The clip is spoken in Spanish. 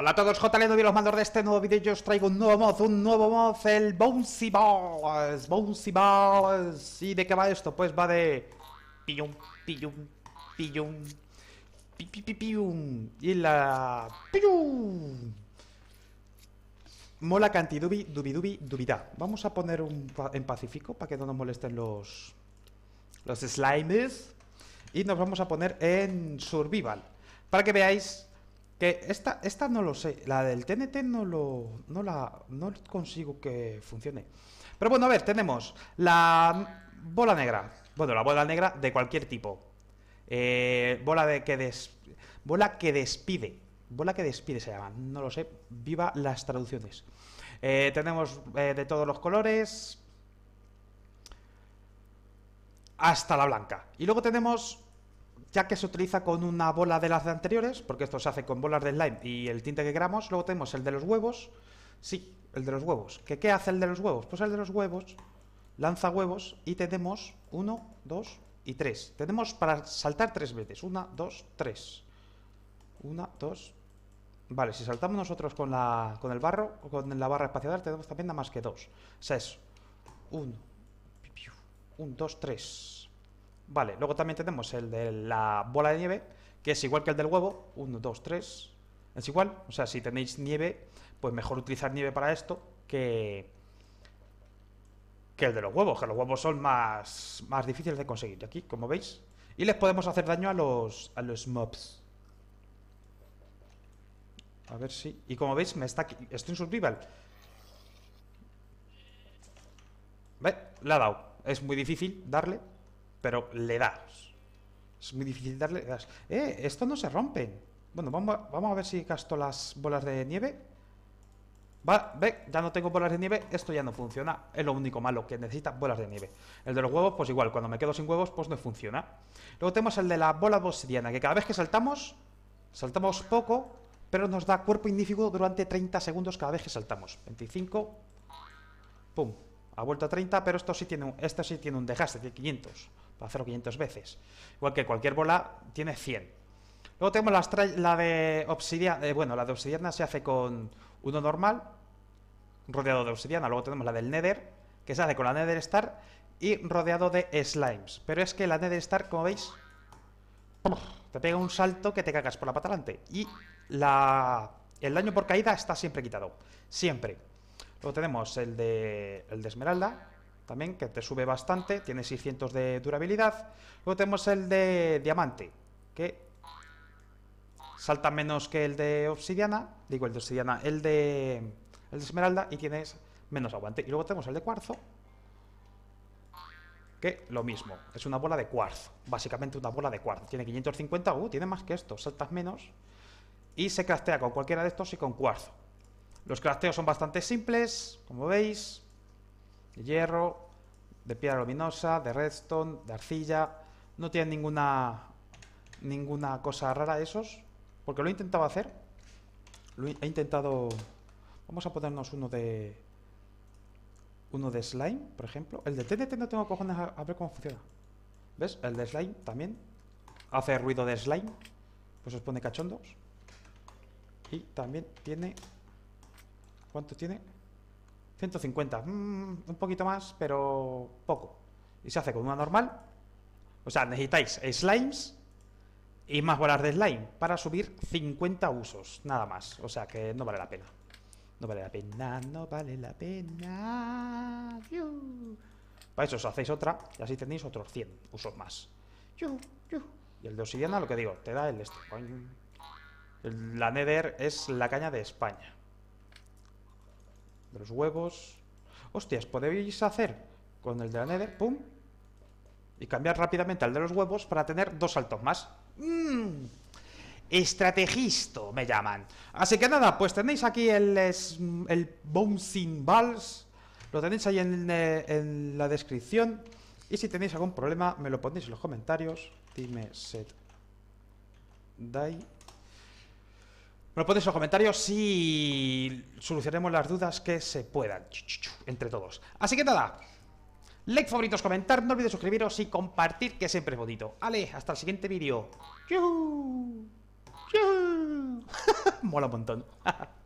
Hola a todos, JLEDO y los mandos de este nuevo vídeo. Yo os traigo un nuevo mod, un nuevo mod, el Bouncy Balls. Bouncy Balls. ¿Y de qué va esto? Pues va de. Pillum, pillum, pillum. Pi, pium. Y la. Pium. Mola cantidubi, dubi, dubi, dubida. Vamos a poner un en pacífico para que no nos molesten los. Los slimes. Y nos vamos a poner en survival. Para que veáis que esta, no lo sé. La del TNT no lo. la. consigo que funcione. Pero bueno, a ver, tenemos la bola negra. Bueno, la bola negra de cualquier tipo. Eh, bola de que des, Bola que despide. Bola que despide se llama. No lo sé. Viva las traducciones. Eh, tenemos eh, de todos los colores. Hasta la blanca. Y luego tenemos ya que se utiliza con una bola de las anteriores, porque esto se hace con bolas de slime y el tinte que queramos, luego tenemos el de los huevos, sí, el de los huevos. ¿Qué hace el de los huevos? Pues el de los huevos lanza huevos y tenemos uno, dos y tres Tenemos para saltar tres veces, una, dos, tres una, dos Vale, si saltamos nosotros con, la, con el barro, con la barra espaciadora, tenemos también nada más que dos. O sea, es 1, un, dos, tres Vale, luego también tenemos el de la bola de nieve, que es igual que el del huevo. 1, 2, 3. Es igual. O sea, si tenéis nieve, pues mejor utilizar nieve para esto que, que el de los huevos, que los huevos son más, más difíciles de conseguir. Y aquí, como veis, y les podemos hacer daño a los, a los mobs. A ver si... Y como veis, me está aquí. Estoy en survival. ¿Ve? Le ha dado. Es muy difícil darle pero le das. Es muy difícil darle. ¡Eh! Esto no se rompe Bueno, vamos a, vamos a ver si gasto las bolas de nieve. Va, ve, ya no tengo bolas de nieve, esto ya no funciona. Es lo único malo, que necesita bolas de nieve. El de los huevos, pues igual, cuando me quedo sin huevos, pues no funciona. Luego tenemos el de la bola obsidiana, que cada vez que saltamos, saltamos poco, pero nos da cuerpo indífugo durante 30 segundos cada vez que saltamos. 25, pum, ha vuelto a 30, pero esto sí tiene un, este sí tiene un desgaste de 500 para hacerlo 500 veces. Igual que cualquier bola tiene 100. Luego tenemos la, de obsidiana, eh, bueno, la de obsidiana se hace con uno normal, rodeado de obsidiana. Luego tenemos la del nether, que se hace con la nether star y rodeado de slimes. Pero es que la nether star, como veis, te pega un salto que te cagas por la pata delante. Y la, el daño por caída está siempre quitado, siempre. Luego tenemos el de, el de esmeralda, también, que te sube bastante, tiene 600 de durabilidad. Luego tenemos el de diamante, que salta menos que el de obsidiana, digo el de obsidiana, el de, el de esmeralda y tienes menos aguante. Y luego tenemos el de cuarzo, que lo mismo, es una bola de cuarzo, básicamente una bola de cuarzo. Tiene 550, uh, tiene más que esto, saltas menos. Y se craftea con cualquiera de estos y con cuarzo. Los crafteos son bastante simples, como veis, de hierro, de piedra luminosa, de redstone, de arcilla. No tiene ninguna, ninguna cosa rara esos. Porque lo he intentado hacer. he intentado... Vamos a ponernos uno de... Uno de slime, por ejemplo. El de TNT no tengo cojones a, a ver cómo funciona. ¿Ves? El de slime también. Hace ruido de slime. Pues os pone cachondos. Y también tiene... ¿Cuánto tiene? 150, mm, un poquito más, pero poco. Y se hace con una normal. O sea, necesitáis slimes y más bolas de slime para subir 50 usos, nada más. O sea que no vale la pena. No vale la pena, no vale la pena. Para eso os hacéis otra y así tenéis otros 100 usos más. Y el de obsidiana, lo que digo, te da el este. la Nether es la caña de España de los huevos. Hostias, podéis hacer con el de la Nether, pum, y cambiar rápidamente al de los huevos para tener dos saltos más. ¡Mmm! Estrategisto me llaman. Así que nada, pues tenéis aquí el, el Bouncing Balls. Lo tenéis ahí en, eh, en la descripción. Y si tenéis algún problema, me lo ponéis en los comentarios. Dime set die bueno, en los pues comentarios y solucionemos las dudas que se puedan entre todos. Así que nada, like, favoritos, comentar, no olvides suscribiros y compartir, que siempre es bonito. Ale, hasta el siguiente vídeo. Mola un montón.